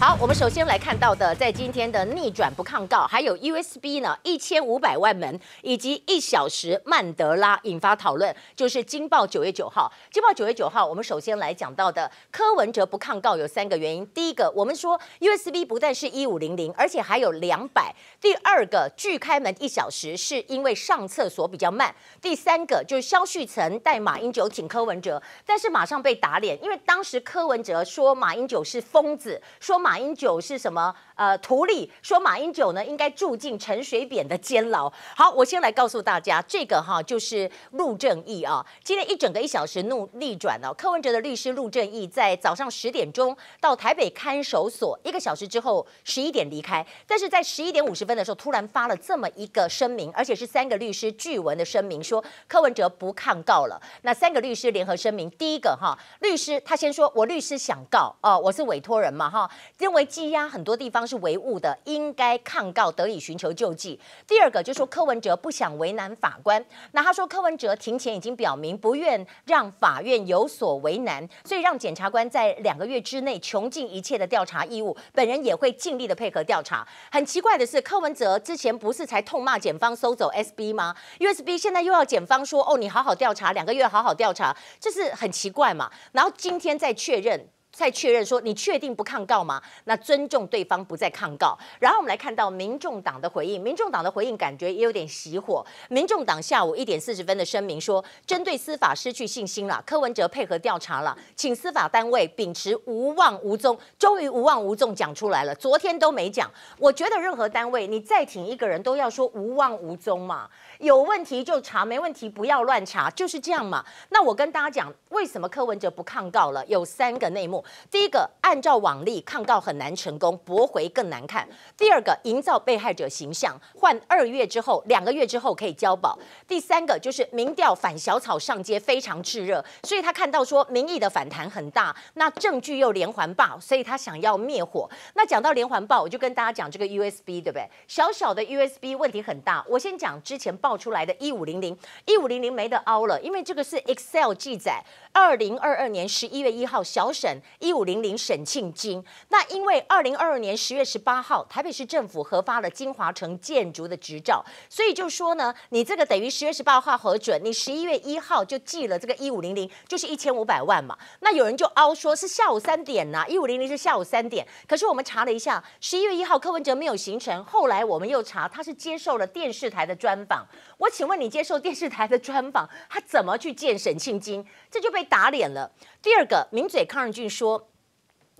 好，我们首先来看到的，在今天的逆转不抗告，还有 USB 呢，一千五百万门，以及一小时曼德拉引发讨论，就是《金报》九月九号，《金报》九月九号，我们首先来讲到的，柯文哲不抗告有三个原因，第一个，我们说 USB 不但是一五零零，而且还有两百；第二个，拒开门一小时是因为上厕所比较慢；第三个就是肖旭晨带马英九请柯文哲，但是马上被打脸，因为当时柯文哲说马英九是疯子，说马。马英九是什么？呃，图例说马英九呢，应该住进陈水扁的监牢。好，我先来告诉大家，这个哈就是陆正义啊。今天一整个一小时怒逆转了。柯文哲的律师陆正义在早上十点钟到台北看守所，一个小时之后十一点离开。但是在十一点五十分的时候，突然发了这么一个声明，而且是三个律师据文的声明，说柯文哲不抗告了。那三个律师联合声明，第一个哈，律师他先说我律师想告哦，我是委托人嘛哈。认为羁押很多地方是违误的，应该抗告，得以寻求救济。第二个就是说，柯文哲不想为难法官，那他说，柯文哲庭前已经表明不愿让法院有所为难，所以让检察官在两个月之内穷尽一切的调查义务，本人也会尽力的配合调查。很奇怪的是，柯文哲之前不是才痛骂检方搜走 s b 吗？USB 现在又要检方说，哦，你好好调查两个月，好好调查，这是很奇怪嘛？然后今天再确认。再确认说，你确定不抗告吗？那尊重对方不再抗告。然后我们来看到民众党的回应，民众党的回应感觉也有点熄火。民众党下午一点四十分的声明说，针对司法失去信心了。柯文哲配合调查了，请司法单位秉持无望无踪。终于无望无踪讲出来了，昨天都没讲。我觉得任何单位，你再请一个人都要说无望无踪嘛。有问题就查，没问题不要乱查，就是这样嘛。那我跟大家讲，为什么柯文哲不抗告了？有三个内幕。第一个，按照往例，抗告很难成功，驳回更难看。第二个，营造被害者形象，换二月之后，两个月之后可以交保。第三个就是民调反小草上街非常炙热，所以他看到说民意的反弹很大，那证据又连环爆，所以他想要灭火。那讲到连环爆，我就跟大家讲这个 USB，对不对？小小的 USB 问题很大。我先讲之前爆出来的1500，1500没得凹了，因为这个是 Excel 记载，二零二二年十一月一号，小沈。一五零零沈庆金，那因为二零二二年十月十八号台北市政府核发了金华城建筑的执照，所以就说呢，你这个等于十月十八号核准，你十一月一号就寄了这个一五零零，就是一千五百万嘛。那有人就凹说，是下午三点呐，一五零零是下午三点。可是我们查了一下，十一月一号柯文哲没有行程，后来我们又查，他是接受了电视台的专访。我请问你接受电视台的专访，他怎么去见沈庆金？这就被打脸了。第二个，名嘴抗日说。说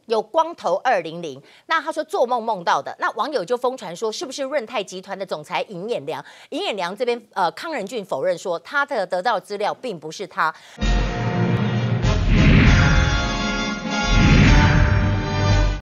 有光头二零零，那他说做梦梦到的，那网友就疯传说是不是润泰集团的总裁尹衍良？尹衍良这边呃，康仁俊否认说他的得到资料并不是他。